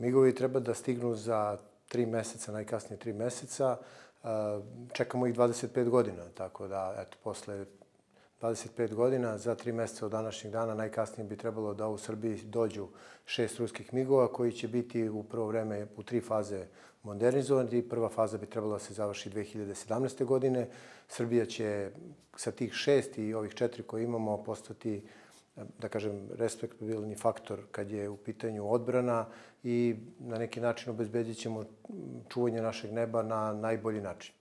Migovi treba da stignu za tri meseca, najkasnije tri meseca. E, čekamo ih 25 godina, tako da, eto, posle 25 godina, za tri meseca od današnjeg dana najkasnije bi trebalo da u Srbiji dođu šest ruskih migova koji će biti u prvo vreme u tri faze modernizovani. Prva faza bi trebala da se završi 2017. godine. Srbija će sa tih šest i ovih četiri koje imamo postati da kažem, respektabilni faktor kad je u pitanju odbrana i na neki način obezbedit ćemo čuvanje našeg neba na najbolji način.